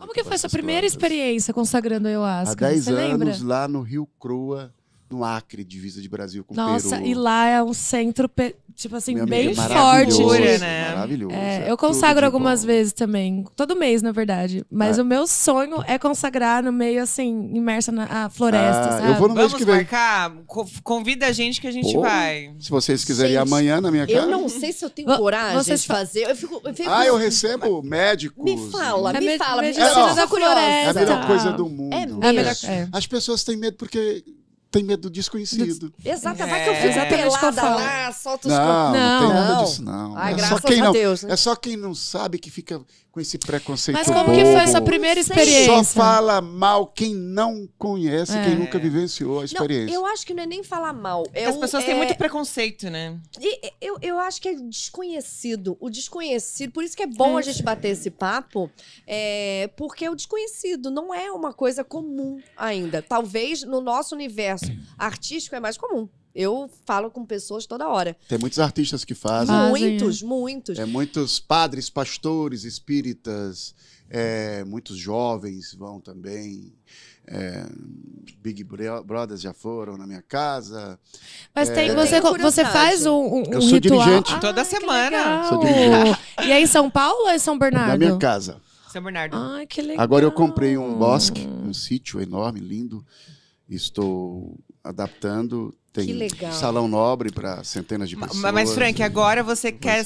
Como que foi a sua primeira plantas. experiência consagrando a ayahuasca? Há 10 anos, lembra? lá no Rio Croa, no Acre, divisa de Brasil com Nossa, Peru. Nossa, e lá é um centro, tipo assim, Meu bem amigo, é forte. Maravilhoso, né? maravilhoso. É, é eu consagro algumas bom. vezes também, todo mês, na verdade. Mas é. o meu sonho é consagrar no meio, assim, imersa na floresta, ah, Eu vou no mês Vamos que vem. marcar? Convida a gente que a gente Pô, vai. Se vocês quiserem gente, amanhã na minha casa. Eu não sei se eu tenho coragem vocês... de fazer. Eu fico, eu fico... Ah, eu recebo médicos. Me fala, me, é me fala. Medicina me, me, me, me, me, me, me, me, me, me, é a melhor... É me, As pessoas têm medo porque tem medo do desconhecido. Exato, é, vai que eu fiz até lá, solta os Não, não, não tem nada disso, não. Ai, é graças só quem a não, Deus. Né? É só quem não sabe que fica com esse preconceito Mas como bobo. que foi essa primeira experiência? Só fala mal quem não conhece, é. quem nunca vivenciou a experiência. Não, eu acho que não é nem falar mal. É As pessoas têm é muito preconceito, né? E, eu, eu acho que é desconhecido. O desconhecido, por isso que é bom a gente bater esse papo, é, porque o desconhecido não é uma coisa comum ainda. Talvez no nosso universo Assim, uhum. Artístico é mais comum. Eu falo com pessoas toda hora. Tem muitos artistas que fazem. Muitos, é. muitos. É, muitos padres, pastores, espíritas, é, muitos jovens vão também. É, Big Brothers já foram na minha casa. Mas é, tem, é, você, você faz um, um, eu sou ritual dirigente. Ah, toda semana. Sou dirigente. E é em São Paulo ou é em São Bernardo? Na minha casa. São Bernardo. Ai, ah, que legal. Agora eu comprei um bosque, um sítio enorme, lindo estou adaptando. Tem que legal. salão nobre para centenas de pessoas. Mas, Frank, agora você quer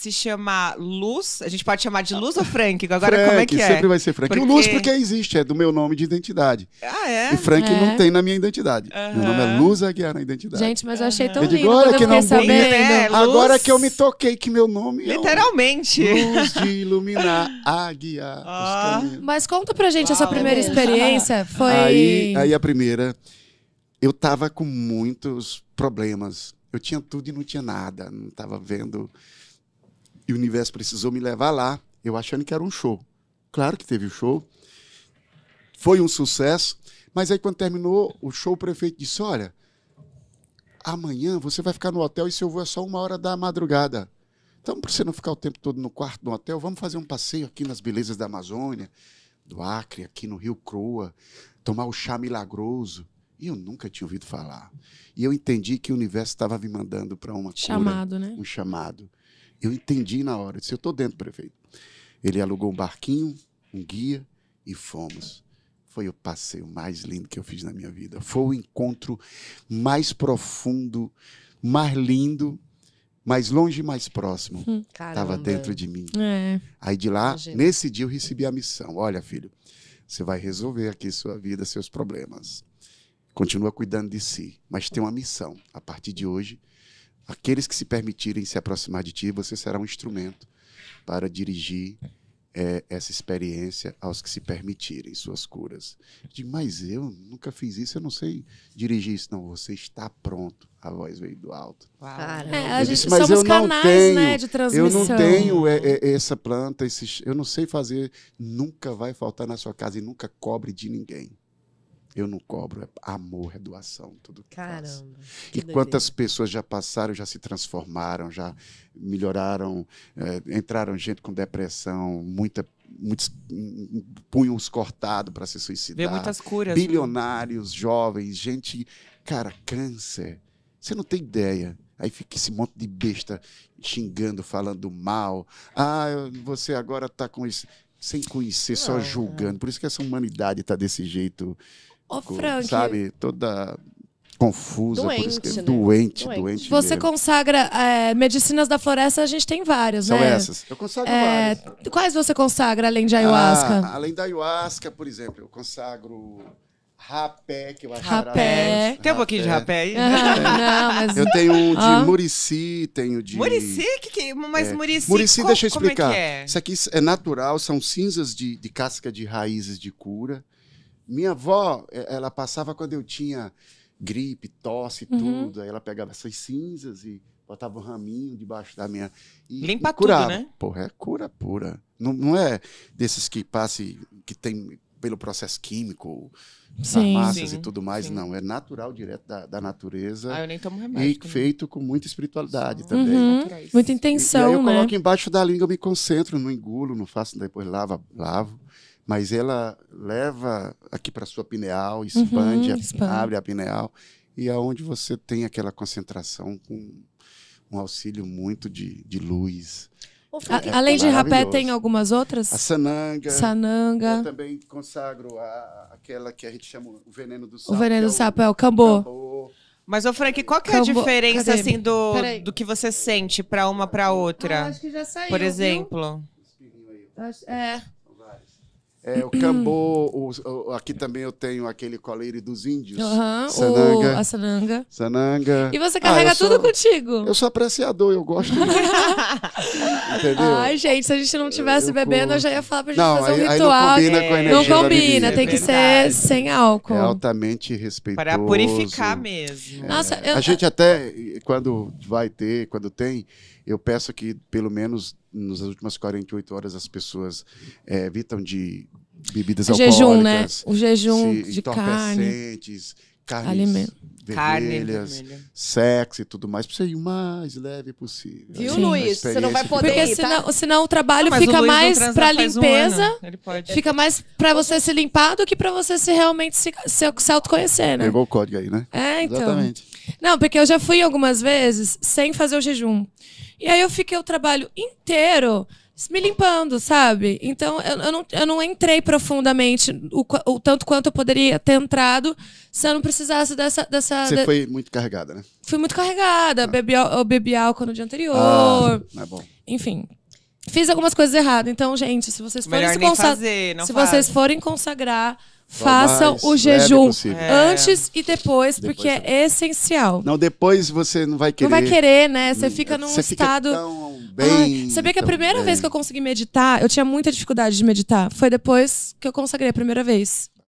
se chama Luz. A gente pode chamar de Luz ou Frank? Agora, Frank, como é que é? sempre vai ser Frank. Porque... O Luz porque existe, é do meu nome de identidade. Ah, é? E Frank é. não tem na minha identidade. Meu nome é Luz Aguiar na identidade. Gente, mas eu achei tão lindo Agora que eu não sabendo. É, né? Agora que eu me toquei que meu nome Literalmente. é... Literalmente. Luz de iluminar, Aguiar oh. Mas conta pra gente essa primeira experiência. Foi... Aí, aí a primeira... Eu tava com muitos problemas eu tinha tudo e não tinha nada, não estava vendo e o universo precisou me levar lá, eu achando que era um show. Claro que teve o um show, foi um sucesso, mas aí quando terminou o show, o prefeito disse: Olha, amanhã você vai ficar no hotel e seu voo é só uma hora da madrugada. Então, para você não ficar o tempo todo no quarto do hotel, vamos fazer um passeio aqui nas belezas da Amazônia, do Acre, aqui no Rio Croa, tomar o chá milagroso. E eu nunca tinha ouvido falar. E eu entendi que o universo estava me mandando para uma chamado, cura, né? um chamado. Eu entendi na hora. Eu disse, eu estou dentro, prefeito. Ele alugou um barquinho, um guia e fomos. Foi o passeio mais lindo que eu fiz na minha vida. Foi o encontro mais profundo, mais lindo, mais longe e mais próximo. Estava hum, dentro de mim. É. Aí de lá, Imagina. nesse dia eu recebi a missão. Olha, filho, você vai resolver aqui sua vida, seus problemas. Continua cuidando de si, mas tem uma missão. A partir de hoje, Aqueles que se permitirem se aproximar de ti, você será um instrumento para dirigir é, essa experiência aos que se permitirem suas curas. De, mas eu nunca fiz isso, eu não sei dirigir isso. Não, você está pronto. A voz veio do alto. É, a gente, disse, mas eu canais, tenho, né, de transmissão. Eu não tenho é, é, essa planta, esses, eu não sei fazer. Nunca vai faltar na sua casa e nunca cobre de ninguém. Eu não cobro, é amor, é doação, tudo que Caramba. Que e doideira. quantas pessoas já passaram, já se transformaram, já melhoraram, é, entraram gente com depressão, muita muitos hum, punhos cortados para se suicidar. Vê muitas curas. Né? Bilionários, né? jovens, gente, cara, câncer. Você não tem ideia. Aí fica esse monte de besta xingando, falando mal. Ah, você agora está com isso. Sem conhecer, só ah, julgando. É. Por isso que essa humanidade está desse jeito Ô, Frank. Sabe, toda confusa, doente, por isso que... É né? doente, doente, doente. Você mesmo. consagra é, medicinas da floresta, a gente tem várias, São né? São essas. Eu consagro é, várias. Quais você consagra além de ayahuasca? Ah, além da ayahuasca, por exemplo, eu consagro rapé, que eu acho Rapé. Tem um pouquinho de rapé aí? não, mas... Eu tenho um de ah. murici, tenho de... Murici? Que que... É? Mas é. murici, murici co... deixa eu é explicar. É é? Isso aqui é natural, são cinzas de, de casca de raízes de cura. Minha avó, eh, ela passava quando eu tinha gripe, tosse uhum. tudo. Aí ela pegava essas cinzas e botava um raminho debaixo da minha. E, Limpa e curava. tudo, né? Porra, é cura pura. Não, não é desses que passe, que tem pelo processo químico, farmácias e tudo mais, sim. não. É natural, direto da, da natureza. Ah, eu nem tomo remédio. E também. feito com muita espiritualidade Só. também. Uhum, muita intenção, e, e aí eu né? coloco embaixo da língua, eu me concentro, não engulo, não faço, depois lavo, lavo mas ela leva aqui para sua pineal, uhum, expande, uhum, expande, abre a pineal e aonde é você tem aquela concentração com um auxílio muito de, de luz. É além de rapé, tem algumas outras? A sananga. Sananga. Eu também consagro a, aquela que a gente chama o veneno do sapo. É o veneno do sapo é o, é o cambô. cambô. Mas, ô Frank, qual que é a cambô. diferença Cadê? assim, do, do que você sente para uma para outra? Ah, acho que já saiu. Por exemplo. Viu? É. É, o cambô, o, o, aqui também eu tenho aquele coleiro dos índios. Uhum, sananga. O, a sananga. Sananga. E você ah, carrega ah, tudo contigo. Eu sou apreciador, eu gosto Entendeu? Ai, gente, se a gente não tivesse eu, eu bebendo, eu já ia falar pra gente não, fazer um ritual. não combina é, com a energia Não combina, tem é que ser sem álcool. É altamente respeitoso. Para purificar mesmo. Nossa, é. eu, a gente até, quando vai ter, quando tem eu peço que, pelo menos nas últimas 48 horas, as pessoas é, evitam de bebidas o jejum, né? O jejum de carne. Carnes Alimento. vermelhas, carne sexo e tudo mais, para ser o mais leve possível. Viu, Sim. Luiz? Você não vai poder Porque ir, tá? senão, tá? senão o trabalho não, fica o mais para limpeza, fica mais para você se limpar do que para você se realmente se, se, se autoconhecer, né? Pegou o código aí, né? É, então. Exatamente. Não, porque eu já fui algumas vezes sem fazer o jejum. E aí eu fiquei o trabalho inteiro me limpando, sabe? Então eu, eu, não, eu não entrei profundamente o, o, tanto quanto eu poderia ter entrado se eu não precisasse dessa. dessa Você de... foi muito carregada, né? Fui muito carregada. Ah. Bebi, eu bebi álcool no dia anterior. Ah, é bom. Enfim. Fiz algumas coisas erradas. Então, gente, se vocês forem Melhor se consagrar. Se faz. vocês forem consagrar façam o jejum é antes e depois, depois porque é essencial. Não, depois você não vai querer. Não vai querer, né? Você hum, fica num você estado. sabia que a primeira bem. vez que eu consegui meditar, eu tinha muita dificuldade de meditar. Foi depois que eu consagrei a primeira vez.